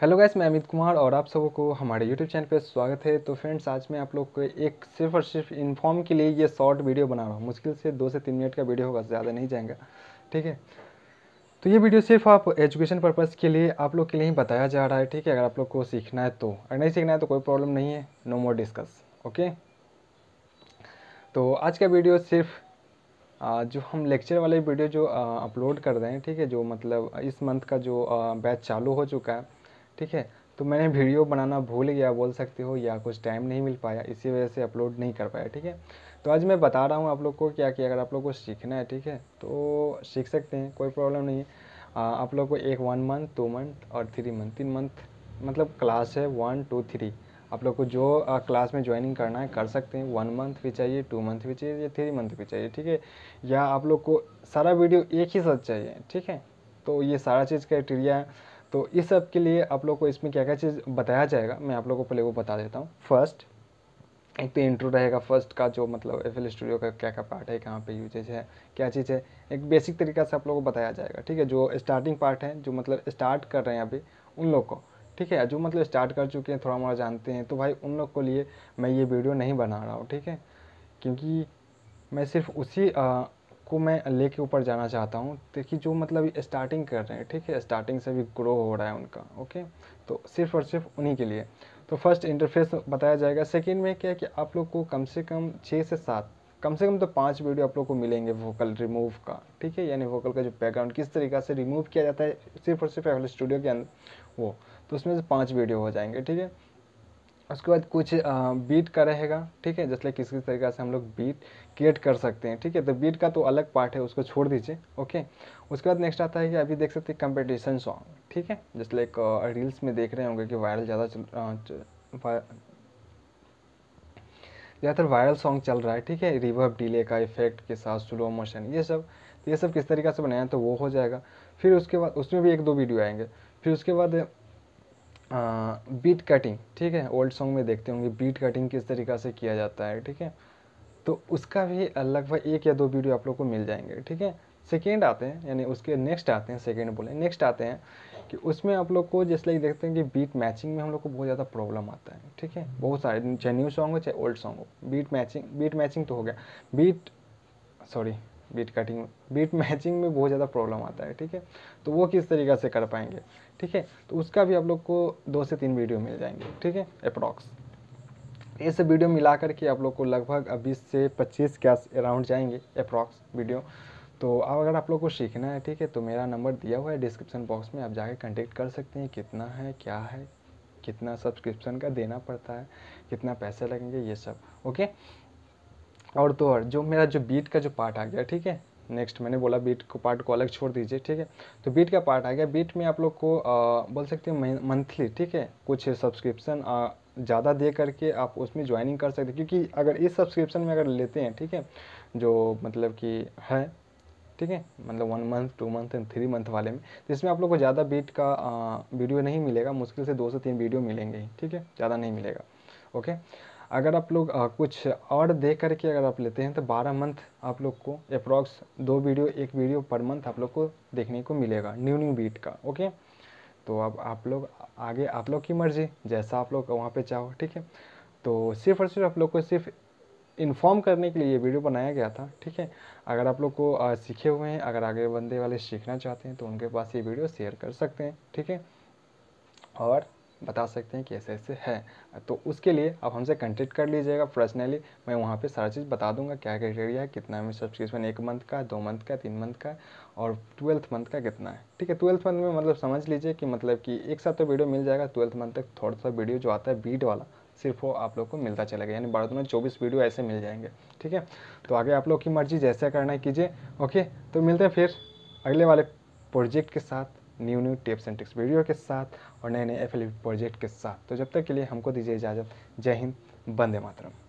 hello guys मैं अमित कुमार और आप सबों को हमारे यूट्यूब चैनल पर स्वागत है तो फ्रेंड्स आज मैं आप लोग को एक सिर्फ और सिर्फ इन्फॉर्म के लिए ये शॉर्ट वीडियो बना रहा हूँ मुश्किल से दो से तीन मिनट का वीडियो होगा ज़्यादा नहीं जाएगा ठीक है तो ये वीडियो सिर्फ आप एजुकेशन पर्पज़ के लिए आप लोग के लिए ही बताया जा रहा है ठीक है अगर आप लोग को सीखना है तो अगर नहीं सीखना है तो कोई प्रॉब्लम नहीं है नो मोर डिस्कस ओके तो आज का वीडियो सिर्फ जो हम लेक्चर वाले वीडियो जो अपलोड कर रहे हैं ठीक है जो मतलब इस मंथ का जो बैच चालू हो चुका है ठीक है तो मैंने वीडियो बनाना भूल गया बोल सकते हो या कुछ टाइम नहीं मिल पाया इसी वजह से अपलोड नहीं कर पाया ठीक है तो आज मैं बता रहा हूँ आप लोग को क्या कि अगर आप लोग को सीखना है ठीक है तो सीख सकते हैं कोई प्रॉब्लम नहीं है आ, आप लोग को एक वन मंथ टू मंथ और थ्री मंथ तीन मंथ मतलब क्लास है वन टू थ्री आप लोग को जो आ, क्लास में ज्वाइनिंग करना है कर सकते हैं वन मंथ भी चाहिए टू मंथ भी चाहिए या थ्री मंथ भी चाहिए ठीक है या आप लोग को सारा वीडियो एक ही साथ चाहिए ठीक है तो ये सारा चीज़ क्राइटेरिया तो इस सब के लिए आप लोग को इसमें क्या क्या चीज़ बताया जाएगा मैं आप लोग को पहले वो बता देता हूँ फर्स्ट एक तो इंट्रो रहेगा फर्स्ट का जो मतलब एफ एल स्टूडियो का क्या क्या पार्ट है कहाँ पे यूजेज है क्या चीज़ है एक बेसिक तरीका से आप लोगों को बताया जाएगा ठीक है जो स्टार्टिंग पार्ट है जो मतलब स्टार्ट कर रहे हैं अभी उन लोग को ठीक है जो मतलब स्टार्ट कर चुके हैं थोड़ा मोड़ा जानते हैं तो भाई उन लोग को लिए मैं ये वीडियो नहीं बना रहा हूँ ठीक है क्योंकि मैं सिर्फ उसी को मैं ले के ऊपर जाना चाहता हूँ ताकि जो मतलब स्टार्टिंग कर रहे हैं ठीक है स्टार्टिंग से भी ग्रो हो रहा है उनका ओके तो सिर्फ और सिर्फ उन्हीं के लिए तो फर्स्ट इंटरफेस बताया जाएगा सेकेंड में क्या है कि आप लोग को कम से कम छः से सात कम से कम तो पांच वीडियो आप लोग को मिलेंगे वोकल रिमूव का ठीक है यानी वोकल का जो बैकग्राउंड किस तरीका से रिमूव किया जाता है सिर्फ और सिर्फ एफ स्टूडियो के अंदर वो तो उसमें से पाँच वीडियो हो जाएंगे ठीक है उसके बाद कुछ बीट का रहेगा ठीक है जैसे किसी तरीके से हम लोग बीट क्रिएट कर सकते हैं ठीक है तो बीट का तो अलग पार्ट है उसको छोड़ दीजिए ओके उसके बाद नेक्स्ट आता है कि अभी देख सकते हैं कंपटीशन सॉन्ग ठीक है जैसे लाइक रील्स में देख रहे होंगे कि वायरल ज़्यादा ज़्यादातर वायरल सॉन्ग चल रहा है ठीक है रिवर्ब डिले का इफेक्ट के साथ स्लो मोशन ये सब ये सब किस तरीके से बनाया तो वो हो जाएगा फिर उसके बाद उसमें भी एक दो वीडियो आएंगे फिर उसके बाद बीट कटिंग ठीक है ओल्ड सॉन्ग में देखते होंगे बीट कटिंग किस तरीका से किया जाता है ठीक है तो उसका भी लगभग एक या दो वीडियो आप लोग को मिल जाएंगे ठीक है सेकेंड आते हैं यानी उसके नेक्स्ट आते हैं सेकेंड बोले नेक्स्ट आते हैं कि उसमें आप लोग को जैसे लाइक देखते हैं कि बीट मैचिंग में हम लोग को बहुत ज़्यादा प्रॉब्लम आता है ठीक है बहुत सारे चाहे न्यू सॉन्ग हो चाहे ओल्ड सॉन्ग हो बीट मैचिंग बीट मैचिंग तो हो गया बीट सॉरी बीट कटिंग में बीट मैचिंग में बहुत ज़्यादा प्रॉब्लम आता है ठीक है तो वो किस तरीके से कर पाएंगे ठीक है तो उसका भी आप लोग को दो से तीन वीडियो मिल जाएंगे ठीक है अप्रॉक्स ये सब वीडियो मिला करके आप लोग को लगभग बीस से पच्चीस के अराउंड जाएंगे अप्रॉक्स वीडियो तो अब अगर आप लोग को सीखना है ठीक है तो मेरा नंबर दिया हुआ है डिस्क्रिप्शन बॉक्स में आप जाके कंटेक्ट कर सकते हैं कितना है क्या है कितना सब्सक्रिप्शन का देना पड़ता है कितना पैसे लगेंगे ये सब ओके और तो और जो मेरा जो बीट का जो पार्ट आ गया ठीक है नेक्स्ट मैंने बोला बीट को पार्ट को अलग छोड़ दीजिए ठीक है तो बीट का पार्ट आ गया बीट में आप लोग को आ, बोल सकते हैं मंथली ठीक है कुछ सब्सक्रिप्शन ज़्यादा दे करके आप उसमें ज्वाइनिंग कर सकते हैं क्योंकि अगर इस सब्सक्रिप्शन में अगर लेते हैं ठीक है जो मतलब कि है ठीक है मतलब one month two month and three month वाले में तो इसमें आप लोग को ज़्यादा बीट का आ, वीडियो नहीं मिलेगा मुश्किल से दो से तीन वीडियो मिलेंगे ही ठीक है ज़्यादा नहीं मिलेगा ओके अगर आप लोग कुछ और दे करके अगर आप लेते हैं तो बारह मंथ आप लोग को अप्रॉक्स दो वीडियो एक वीडियो पर मंथ आप लोग को देखने को मिलेगा न्यू न्यू बीट का ओके तो अब आप लोग आगे आप लोग की मर्ज़ी जैसा आप लोग वहाँ पे चाहो ठीक है तो सिर्फ और सिर्फ आप लोग को सिर्फ इन्फॉर्म करने के लिए ये वीडियो बनाया गया था ठीक है अगर आप लोग को आ, सीखे हुए हैं अगर आगे बंदे वाले सीखना चाहते हैं तो उनके पास ये वीडियो शेयर कर सकते हैं ठीक है और बता सकते हैं कि ऐसे ऐसे है तो उसके लिए आप हमसे कंटेक्ट कर लीजिएगा पर्सनली मैं वहाँ पे सारा चीज़ बता दूंगा क्या क्राइटेरिया है कितना में सब्सक्रिप्शन एक मंथ का दो मंथ का तीन मंथ का और ट्वेल्थ मंथ का कितना है ठीक है ट्वेल्थ मंथ में मतलब समझ लीजिए कि मतलब कि एक साथ तो वीडियो मिल जाएगा ट्वेल्थ मंथ तक थोड़ा सा वीडियो जो आता है बीट वाला सिर्फ वो आप लोग को मिलता चलेगा यानी बारह दोनों चौबीस वीडियो ऐसे मिल जाएंगे ठीक है तो आगे आप लोग की मर्जी जैसा करना है कीजिए ओके तो मिलते हैं फिर अगले वाले प्रोजेक्ट के साथ new new tips and tricks video के साथ और नए नए एफ प्रोजेक्ट के साथ तो जब तक के लिए हमको दीजिए इजाज़त जय हिंद बंदे मातरम